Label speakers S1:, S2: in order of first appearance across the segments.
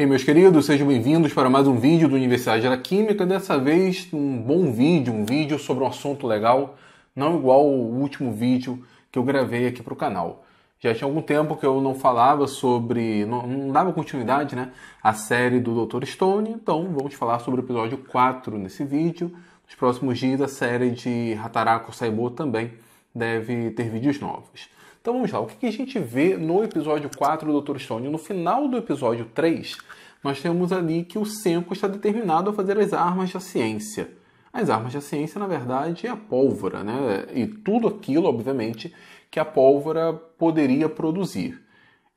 S1: E meus queridos, sejam bem-vindos para mais um vídeo do Universidade da Química. Dessa vez, um bom vídeo, um vídeo sobre um assunto legal, não igual o último vídeo que eu gravei aqui para o canal. Já tinha algum tempo que eu não falava sobre, não, não dava continuidade, né, à série do Dr. Stone, então vamos falar sobre o episódio 4 nesse vídeo. Nos próximos dias, a série de Hataraku Saibou também deve ter vídeos novos. Então vamos lá, o que a gente vê no episódio 4 do Dr. Stone? No final do episódio 3, nós temos ali que o Senko está determinado a fazer as armas da ciência. As armas da ciência, na verdade, é a pólvora, né? E tudo aquilo, obviamente, que a pólvora poderia produzir.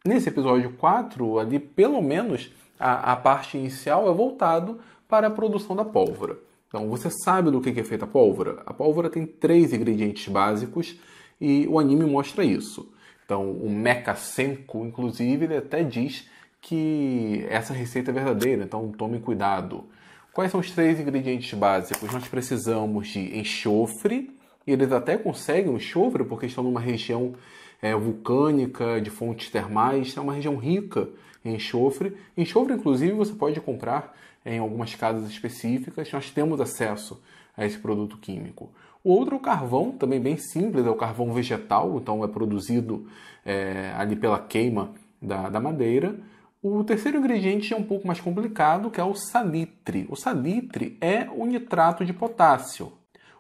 S1: Nesse episódio 4, ali, pelo menos, a, a parte inicial é voltado para a produção da pólvora. Então, você sabe do que é feita a pólvora? A pólvora tem três ingredientes básicos e o anime mostra isso. Então, o Mecha Senku, inclusive, ele até diz que essa receita é verdadeira, então tome cuidado. Quais são os três ingredientes básicos? Nós precisamos de enxofre, e eles até conseguem enxofre porque estão numa região é, vulcânica, de fontes termais, é uma região rica em enxofre. Enxofre, inclusive, você pode comprar em algumas casas específicas, nós temos acesso a esse produto químico. O outro é o carvão, também bem simples, é o carvão vegetal, então é produzido é, ali pela queima da, da madeira. O terceiro ingrediente é um pouco mais complicado, que é o salitre. O salitre é o nitrato de potássio,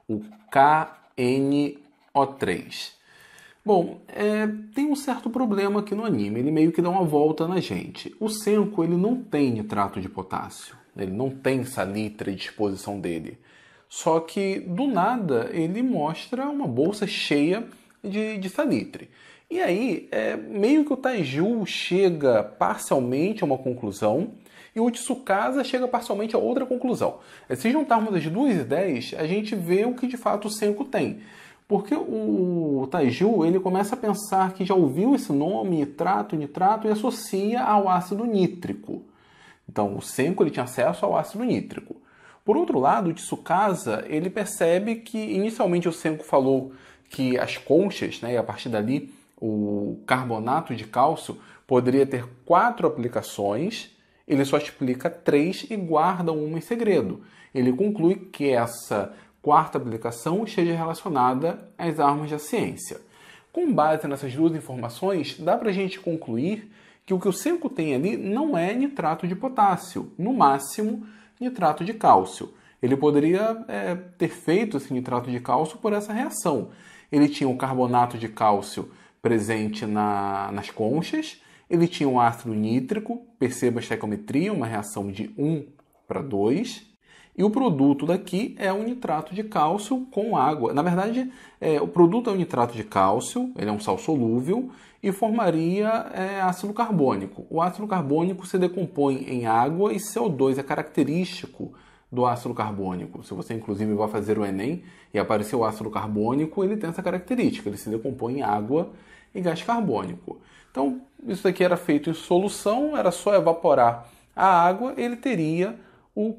S1: o KNO3. Bom, é, tem um certo problema aqui no anime, ele meio que dá uma volta na gente. O Senko ele não tem nitrato de potássio, ele não tem salitre à disposição dele. Só que do nada ele mostra uma bolsa cheia de, de salitre. E aí, é, meio que o Taiju chega parcialmente a uma conclusão e o Tsukasa chega parcialmente a outra conclusão. É, se juntarmos as duas ideias, a gente vê o que de fato o Senko tem. Porque o Taiju ele começa a pensar que já ouviu esse nome, nitrato, nitrato, e associa ao ácido nítrico. Então, o Senko ele tinha acesso ao ácido nítrico. Por outro lado, Tsukasa, ele percebe que inicialmente o Senko falou que as conchas, né, e a partir dali o carbonato de cálcio poderia ter quatro aplicações, ele só explica três e guarda uma em segredo. Ele conclui que essa quarta aplicação esteja relacionada às armas da ciência. Com base nessas duas informações, dá para a gente concluir que o que o Senko tem ali não é nitrato de potássio, no máximo nitrato de cálcio. Ele poderia é, ter feito esse assim, nitrato de cálcio por essa reação. Ele tinha o carbonato de cálcio presente na, nas conchas, ele tinha o ácido nítrico, perceba a estequiometria, uma reação de 1 para 2, e o produto daqui é o nitrato de cálcio com água. Na verdade, é, o produto é o nitrato de cálcio, ele é um sal solúvel e formaria é, ácido carbônico. O ácido carbônico se decompõe em água e CO2 é característico do ácido carbônico. Se você, inclusive, vai fazer o Enem e aparecer o ácido carbônico, ele tem essa característica, ele se decompõe em água e gás carbônico. Então, isso daqui era feito em solução, era só evaporar a água, ele teria o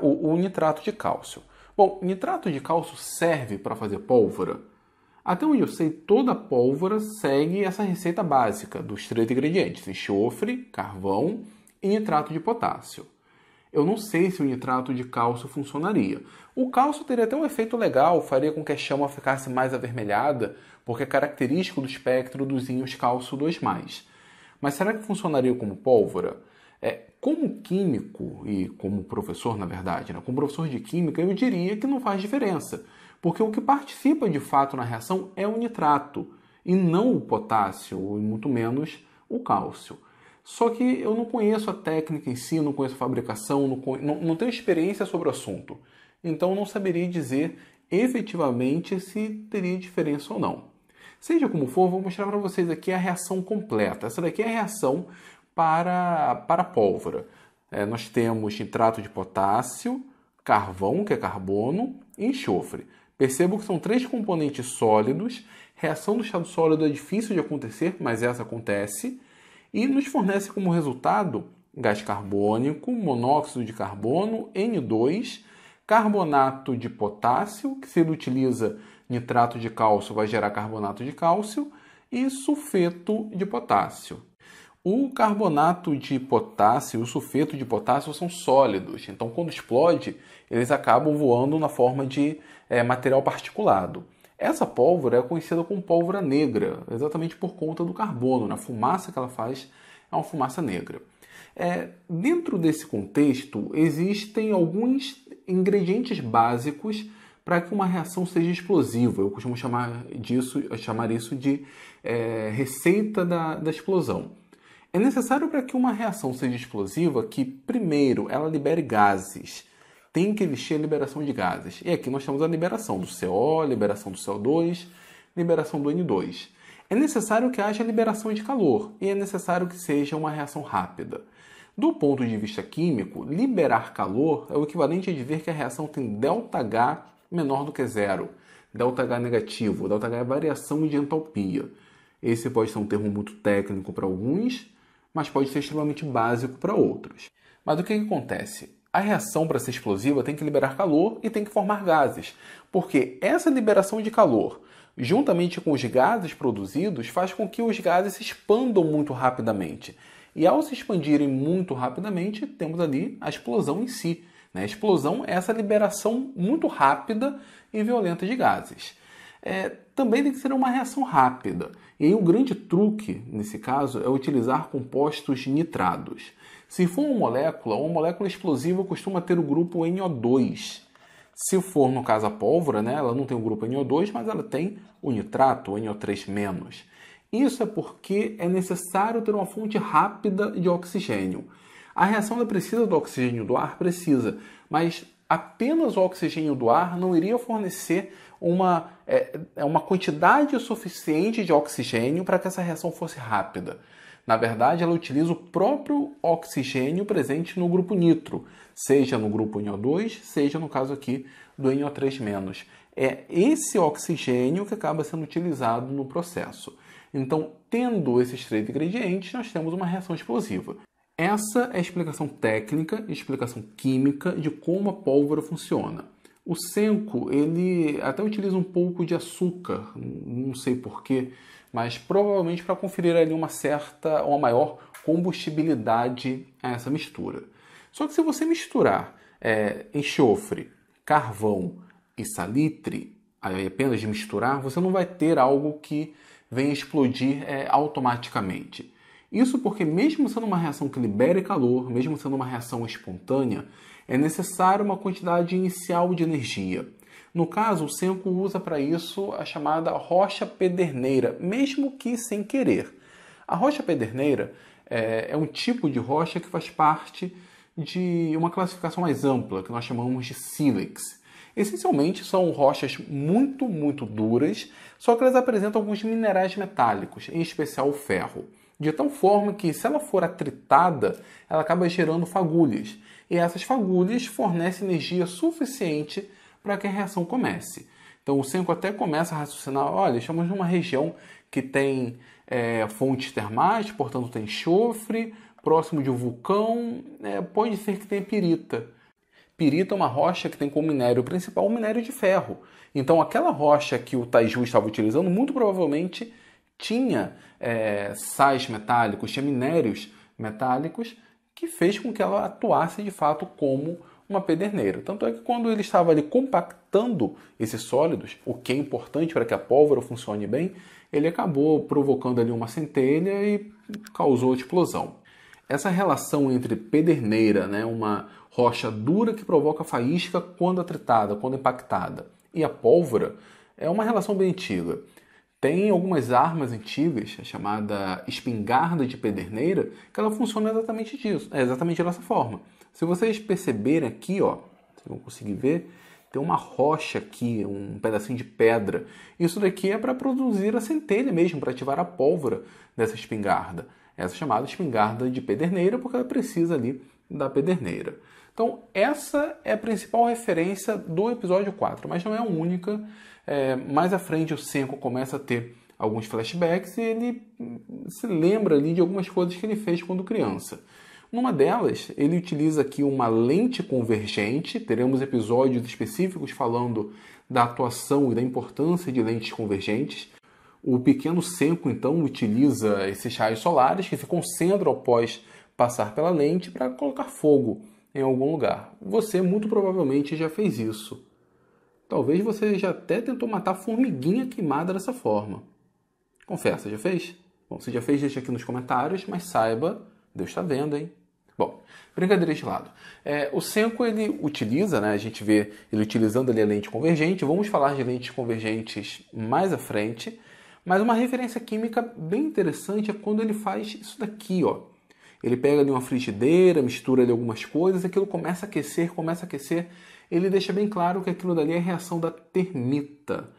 S1: o, o nitrato de cálcio. Bom, nitrato de cálcio serve para fazer pólvora? Até onde eu sei, toda pólvora segue essa receita básica dos três ingredientes: enxofre, carvão e nitrato de potássio. Eu não sei se o nitrato de cálcio funcionaria. O cálcio teria até um efeito legal, faria com que a chama ficasse mais avermelhada, porque é característico do espectro dos íons cálcio 2. Mas será que funcionaria como pólvora? É, como químico e como professor, na verdade, né, como professor de química, eu diria que não faz diferença, porque o que participa de fato na reação é o nitrato e não o potássio, e muito menos o cálcio. Só que eu não conheço a técnica em si, não conheço a fabricação, não, conhe... não, não tenho experiência sobre o assunto. Então não saberia dizer efetivamente se teria diferença ou não. Seja como for, vou mostrar para vocês aqui a reação completa. Essa daqui é a reação para, para a pólvora. É, nós temos nitrato de potássio, carvão, que é carbono, e enxofre. Percebo que são três componentes sólidos. Reação do estado sólido é difícil de acontecer, mas essa acontece. E nos fornece como resultado gás carbônico, monóxido de carbono, N2, carbonato de potássio, que se ele utiliza nitrato de cálcio vai gerar carbonato de cálcio, e sulfeto de potássio. O carbonato de potássio e o sulfeto de potássio são sólidos, então quando explode, eles acabam voando na forma de é, material particulado. Essa pólvora é conhecida como pólvora negra, exatamente por conta do carbono, né? a fumaça que ela faz é uma fumaça negra. É, dentro desse contexto, existem alguns ingredientes básicos para que uma reação seja explosiva. Eu costumo chamar, disso, chamar isso de é, receita da, da explosão. É necessário para que uma reação seja explosiva que, primeiro, ela libere gases. Tem que existir a liberação de gases. E aqui nós temos a liberação do CO, liberação do CO2, liberação do N2. É necessário que haja liberação de calor e é necessário que seja uma reação rápida. Do ponto de vista químico, liberar calor é o equivalente a dizer que a reação tem ΔH menor do que zero. ΔH negativo, ΔH é variação de entalpia. Esse pode ser um termo muito técnico para alguns, mas pode ser extremamente básico para outros. Mas o que, que acontece? A reação para ser explosiva tem que liberar calor e tem que formar gases, porque essa liberação de calor, juntamente com os gases produzidos, faz com que os gases se expandam muito rapidamente. E ao se expandirem muito rapidamente, temos ali a explosão em si. Né? A explosão é essa liberação muito rápida e violenta de gases é, também tem que ser uma reação rápida. E aí o grande truque, nesse caso, é utilizar compostos nitrados. Se for uma molécula, uma molécula explosiva costuma ter o grupo NO2. Se for, no caso, a pólvora, né, ela não tem o grupo NO2, mas ela tem o nitrato, o NO3-. Isso é porque é necessário ter uma fonte rápida de oxigênio. A reação precisa do oxigênio do ar? Precisa, mas apenas o oxigênio do ar não iria fornecer uma, é, é, uma quantidade suficiente de oxigênio para que essa reação fosse rápida. Na verdade, ela utiliza o próprio oxigênio presente no grupo nitro, seja no grupo NO2, seja no caso aqui do NO3-. É esse oxigênio que acaba sendo utilizado no processo. Então, tendo esses três ingredientes, nós temos uma reação explosiva. Essa é a explicação técnica, explicação química de como a pólvora funciona. O senco, ele até utiliza um pouco de açúcar, não sei porquê, mas provavelmente para conferir ali uma certa, uma maior combustibilidade a essa mistura. Só que se você misturar é, enxofre, carvão e salitre, apenas de misturar, você não vai ter algo que venha explodir é, automaticamente. Isso porque, mesmo sendo uma reação que libere calor, mesmo sendo uma reação espontânea, é necessária uma quantidade inicial de energia. No caso, o Senko usa para isso a chamada rocha pederneira, mesmo que sem querer. A rocha pederneira é, é, um tipo de rocha que faz parte de uma classificação mais ampla, que nós chamamos de sílex. Essencialmente são rochas muito, muito duras, só que elas apresentam alguns minerais metálicos, em especial o ferro de tal forma que, se ela for atritada, ela acaba gerando fagulhas. E essas fagulhas fornecem energia suficiente para que a reação comece. Então o senco até começa a raciocinar: olha, estamos numa região que tem é, fontes termais, portanto tem enxofre, próximo de um vulcão, é, pode ser que tenha pirita. Pirita é uma rocha que tem como minério principal o minério de ferro. Então aquela rocha que o Taiju estava utilizando, muito provavelmente tinha é, sais metálicos, tinha minérios metálicos, que fez com que ela atuasse de fato como uma pederneira. Tanto é que quando ele estava ali compactando esses sólidos, o que é importante para que a pólvora funcione bem, ele acabou provocando ali uma centelha e causou a explosão. Essa relação entre pederneira, né, uma rocha dura que provoca faísca quando atritada, quando impactada, e a pólvora é uma relação bem antiga. Tem algumas armas antigas, a chamada espingarda de pederneira, que ela funciona exatamente disso, é exatamente dessa forma. Se vocês perceberem aqui, ó, vocês vão conseguir ver, tem uma rocha aqui, um pedacinho de pedra. Isso daqui é para produzir a centelha mesmo, para ativar a pólvora dessa espingarda. Essa é chamada espingarda de pederneira, porque ela precisa ali da pederneira. Então, essa é a principal referência do episódio 4, mas não é a única é, mais à frente o Senko começa a ter alguns flashbacks e ele se lembra ali de algumas coisas que ele fez quando criança. Numa delas, ele utiliza aqui uma lente convergente. Teremos episódios específicos falando da atuação e da importância de lentes convergentes. O pequeno Senko, então, utiliza esses raios solares que se concentram após passar pela lente para colocar fogo em algum lugar. Você muito provavelmente já fez isso. Talvez você já até tentou matar formiguinha queimada dessa forma. Confessa, já fez? Bom, se já fez, deixa aqui nos comentários, mas saiba, Deus está vendo, hein? Bom, brincadeira de lado. É, o Senko, ele utiliza, né, a gente vê ele utilizando ali a lente convergente, vamos falar de lentes convergentes mais à frente, mas uma referência química bem interessante é quando ele faz isso daqui, ó. Ele pega ali uma frigideira, mistura ali algumas coisas, aquilo começa a aquecer, começa a aquecer, ele deixa bem claro que aquilo dali é a reação da termita.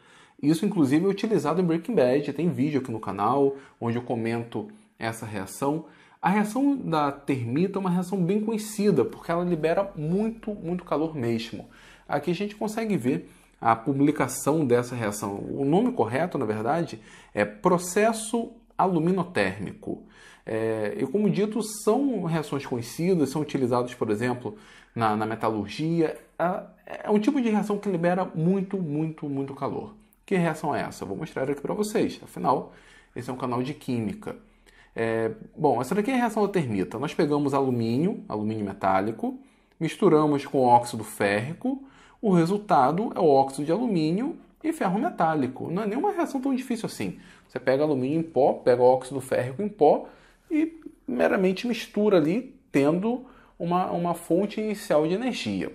S1: Isso, inclusive, é utilizado em Breaking Bad. Tem vídeo aqui no canal onde eu comento essa reação. A reação da termita é uma reação bem conhecida, porque ela libera muito, muito calor mesmo. Aqui a gente consegue ver a publicação dessa reação. O nome correto, na verdade, é processo aluminotérmico. É, e como dito, são reações conhecidas, são utilizados, por exemplo, na, na metalurgia, é um tipo de reação que libera muito, muito, muito calor. Que reação é essa? Eu vou mostrar aqui para vocês. Afinal, esse é um canal de química. É, bom, essa daqui é a reação da termita. Nós pegamos alumínio, alumínio metálico, misturamos com óxido férrico. O resultado é o óxido de alumínio e ferro metálico. Não é nenhuma reação tão difícil assim. Você pega alumínio em pó, pega óxido férrico em pó e meramente mistura ali, tendo uma, uma fonte inicial de energia.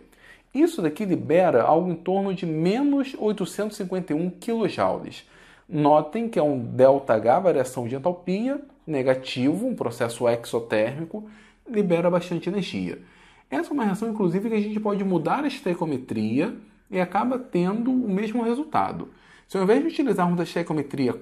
S1: Isso daqui libera algo em torno de menos 851 kJ. Notem que é um ΔH, variação de entalpia, negativo, um processo exotérmico, libera bastante energia. Essa é uma reação, inclusive, que a gente pode mudar a estequiometria e acaba tendo o mesmo resultado. Se ao invés de utilizarmos a estequiometria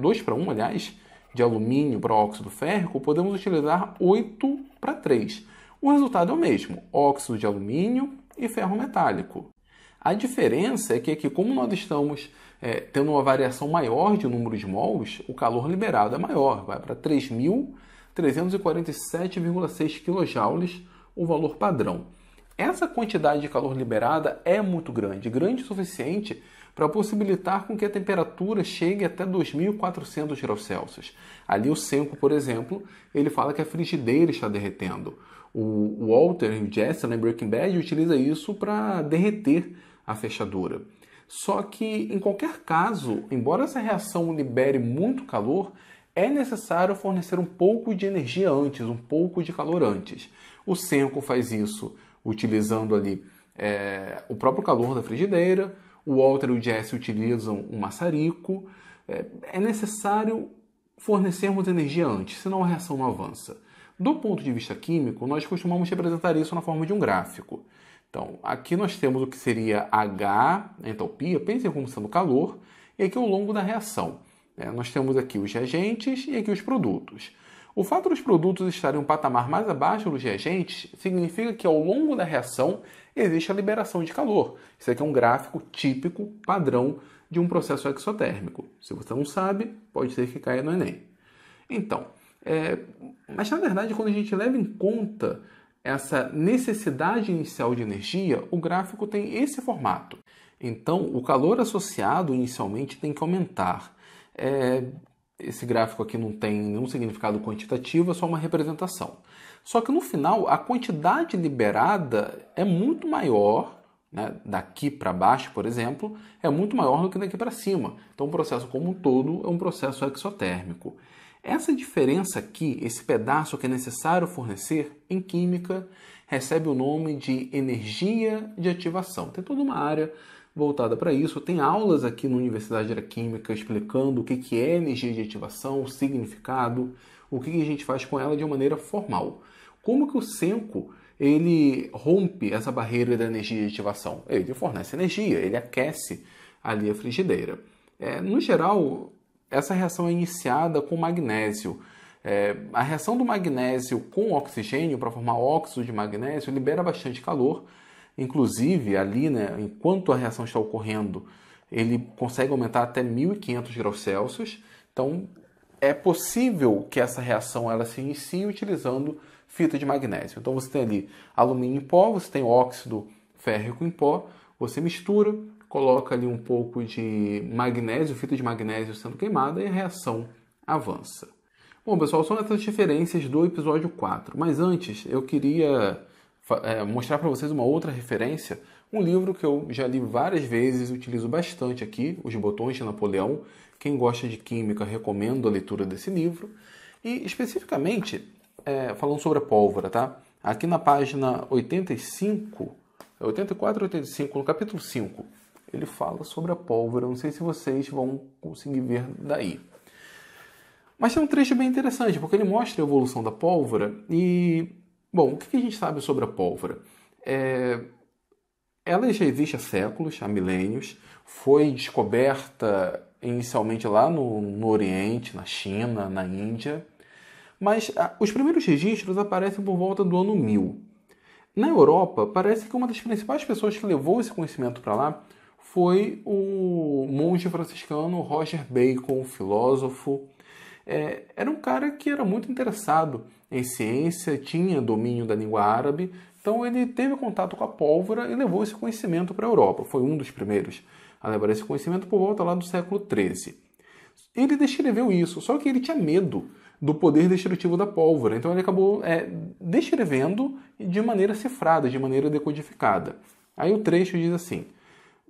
S1: 2 para 1, é, aliás, de alumínio para óxido férrico, podemos utilizar 8 para 3. O resultado é o mesmo: óxido de alumínio e ferro metálico. A diferença é que aqui, como nós estamos é, tendo uma variação maior de número de mols, o calor liberado é maior, vai para 3.347,6 kJ, o valor padrão. Essa quantidade de calor liberada é muito grande, grande o suficiente para possibilitar com que a temperatura chegue até 2.400 graus Celsius. Ali o Senko, por exemplo, ele fala que a frigideira está derretendo. O Walter e o Jesse, na né, Breaking Bad, utiliza isso para derreter a fechadura. Só que, em qualquer caso, embora essa reação libere muito calor, é necessário fornecer um pouco de energia antes, um pouco de calor antes. O Senko faz isso utilizando ali é, o próprio calor da frigideira, o Walter e o Jesse utilizam um maçarico. É, é necessário fornecermos energia antes, senão a reação não avança. Do ponto de vista químico, nós costumamos representar isso na forma de um gráfico. Então, aqui nós temos o que seria H, né, entalpia, pensem como sendo calor, e aqui o longo da reação. É, nós temos aqui os reagentes e aqui os produtos. O fato dos produtos estarem um patamar mais abaixo dos reagentes significa que ao longo da reação existe a liberação de calor. Isso aqui é um gráfico típico, padrão de um processo exotérmico. Se você não sabe, pode ser que caia no Enem. Então, é, mas na verdade, quando a gente leva em conta essa necessidade inicial de energia, o gráfico tem esse formato. Então, o calor associado inicialmente tem que aumentar. É, esse gráfico aqui não tem nenhum significado quantitativo, é só uma representação. Só que no final, a quantidade liberada é muito maior né, daqui para baixo, por exemplo, é muito maior do que daqui para cima. Então, o processo como um todo é um processo exotérmico. Essa diferença aqui, esse pedaço que é necessário fornecer, em química, recebe o nome de energia de ativação. Tem toda uma área voltada para isso. Tem aulas aqui na Universidade da Química explicando o que é energia de ativação, o significado, o que a gente faz com ela de uma maneira formal. Como que o Senco ele rompe essa barreira da energia de ativação. Ele fornece energia, ele aquece ali a frigideira. É, no geral, essa reação é iniciada com magnésio. É, a reação do magnésio com oxigênio para formar óxido de magnésio libera bastante calor. Inclusive, ali, né, enquanto a reação está ocorrendo, ele consegue aumentar até 1500 graus Celsius. Então, é possível que essa reação ela se inicie utilizando fita de magnésio. Então você tem ali alumínio em pó, você tem óxido férrico em pó, você mistura, coloca ali um pouco de magnésio, fita de magnésio sendo queimada e a reação avança. Bom, pessoal, são essas referências do episódio 4, mas antes eu queria é, mostrar para vocês uma outra referência, um livro que eu já li várias vezes e utilizo bastante aqui, Os Botões de Napoleão. Quem gosta de química, recomendo a leitura desse livro. E especificamente, é, falando sobre a pólvora, tá? Aqui na página 85, 84 85, no capítulo 5, ele fala sobre a pólvora. Não sei se vocês vão conseguir ver daí. Mas é um trecho bem interessante, porque ele mostra a evolução da pólvora e, bom, o que a gente sabe sobre a pólvora? É, ela já existe há séculos, há milênios, foi descoberta inicialmente lá no, no Oriente, na China, na Índia, mas ah, os primeiros registros aparecem por volta do ano 1000. Na Europa, parece que uma das principais pessoas que levou esse conhecimento para lá foi o monge franciscano Roger Bacon, filósofo. É, era um cara que era muito interessado em ciência, tinha domínio da língua árabe, então ele teve contato com a pólvora e levou esse conhecimento para a Europa. Foi um dos primeiros a levar esse conhecimento por volta lá do século XIII. Ele descreveu isso, só que ele tinha medo do poder destrutivo da pólvora. Então ele acabou é, descrevendo de maneira cifrada, de maneira decodificada. Aí o trecho diz assim: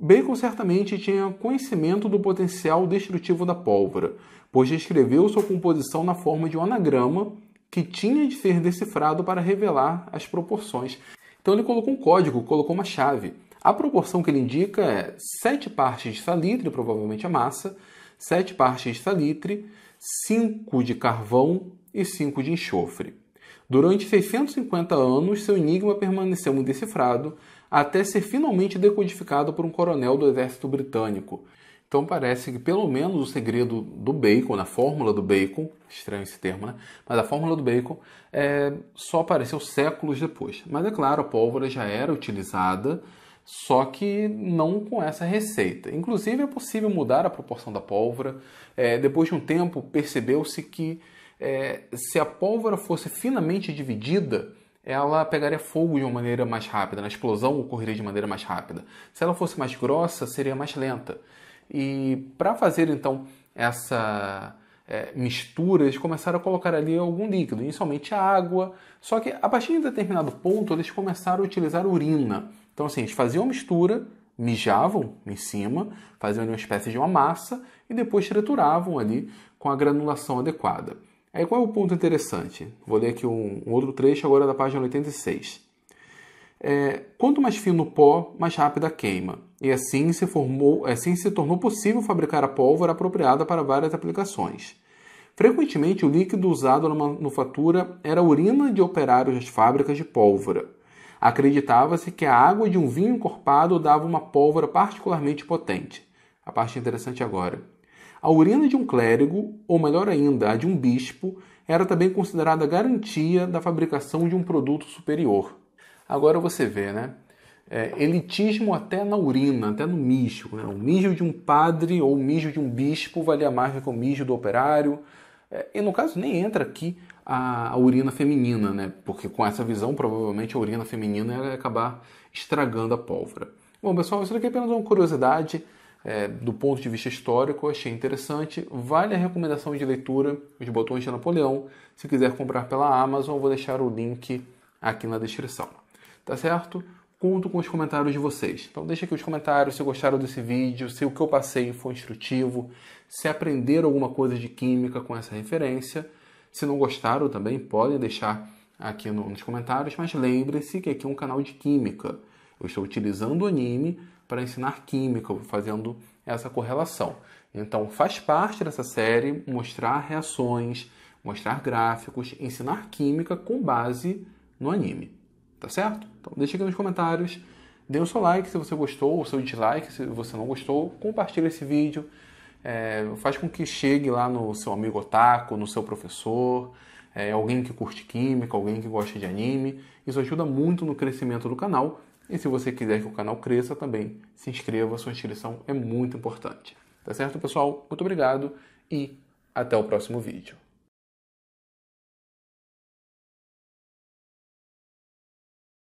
S1: Bacon certamente tinha conhecimento do potencial destrutivo da pólvora, pois descreveu sua composição na forma de um anagrama que tinha de ser decifrado para revelar as proporções. Então ele colocou um código, colocou uma chave. A proporção que ele indica é sete partes de salitre, provavelmente a massa, sete partes de salitre, 5 de carvão e 5 de enxofre. Durante 650 anos, seu enigma permaneceu indecifrado até ser finalmente decodificado por um coronel do exército britânico. Então parece que pelo menos o segredo do bacon, na né, fórmula do bacon, estranho esse termo, né? Mas a fórmula do bacon é, só apareceu séculos depois. Mas é claro, a pólvora já era utilizada só que não com essa receita. Inclusive, é possível mudar a proporção da pólvora. É, depois de um tempo, percebeu-se que é, se a pólvora fosse finamente dividida, ela pegaria fogo de uma maneira mais rápida, na explosão ocorreria de maneira mais rápida. Se ela fosse mais grossa, seria mais lenta. E para fazer então essa é, mistura, eles começaram a colocar ali algum líquido, inicialmente a água, só que a partir de determinado ponto eles começaram a utilizar urina. Então, assim, eles faziam a mistura, mijavam em cima, faziam uma espécie de uma massa e depois trituravam ali com a granulação adequada. Aí é, qual é o ponto interessante? Vou ler aqui um, um outro trecho agora da página 86. É, quanto mais fino o pó, mais rápida a queima. E assim se, formou, assim se tornou possível fabricar a pólvora apropriada para várias aplicações. Frequentemente, o líquido usado na manufatura era a urina de operários das fábricas de pólvora. Acreditava-se que a água de um vinho encorpado dava uma pólvora particularmente potente. A parte interessante agora. A urina de um clérigo, ou melhor ainda, a de um bispo, era também considerada garantia da fabricação de um produto superior. Agora você vê, né? É, elitismo até na urina, até no mijo. Né? O mijo de um padre ou o mijo de um bispo valia mais do que o mijo do operário. É, e no caso nem entra aqui a, a urina feminina, né? Porque com essa visão, provavelmente a urina feminina ia acabar estragando a pólvora. Bom, pessoal, isso aqui é apenas uma curiosidade. É, do ponto de vista histórico, achei interessante. Vale a recomendação de leitura, Os Botões de Napoleão. Se quiser comprar pela Amazon, vou deixar o link aqui na descrição. Tá certo? Conto com os comentários de vocês. Então deixa aqui os comentários se gostaram desse vídeo, se o que eu passei foi instrutivo, se aprenderam alguma coisa de química com essa referência. Se não gostaram também, podem deixar aqui no, nos comentários, mas lembre-se que aqui é um canal de química. Eu estou utilizando o anime para ensinar química, fazendo essa correlação. Então, faz parte dessa série mostrar reações, mostrar gráficos, ensinar química com base no anime. Tá certo? Então, deixa aqui nos comentários. Dê o seu like se você gostou, o seu dislike se você não gostou. Compartilhe esse vídeo é, faz com que chegue lá no seu amigo otaku, no seu professor, é, alguém que curte química, alguém que gosta de anime. Isso ajuda muito no crescimento do canal. E se você quiser que o canal cresça também, se inscreva, sua inscrição é muito importante. Tá certo, pessoal? Muito obrigado e até o próximo vídeo.